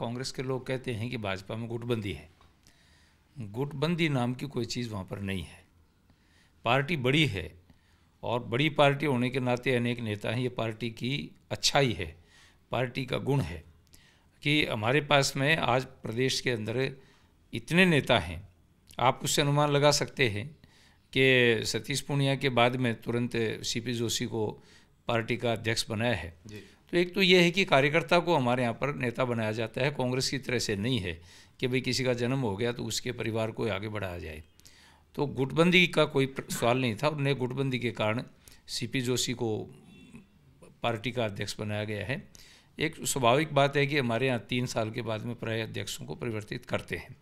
कांग्रेस के लोग कहते हैं कि भाजपा में गुटबंदी है गुटबंदी नाम की कोई चीज़ वहाँ पर नहीं है पार्टी बड़ी है और बड़ी पार्टी होने के नाते अनेक नेता हैं ये पार्टी की अच्छाई है पार्टी का गुण है कि हमारे पास में आज प्रदेश के अंदर इतने नेता हैं आप उससे अनुमान लगा सकते हैं कि सतीश पूनिया के बाद में तुरंत सीपी जोशी को पार्टी का अध्यक्ष बनाया है तो एक तो ये है कि कार्यकर्ता को हमारे यहाँ पर नेता बनाया जाता है कांग्रेस की तरह से नहीं है कि भाई किसी का जन्म हो गया तो उसके परिवार को आगे बढ़ाया जाए तो गुटबंदी का कोई सवाल नहीं था उन्हें गुटबंदी के कारण सीपी जोशी को पार्टी का अध्यक्ष बनाया गया है एक स्वाभाविक बात है कि हमारे यहाँ तीन साल के बाद में प्राय अध्यक्षों को परिवर्तित करते हैं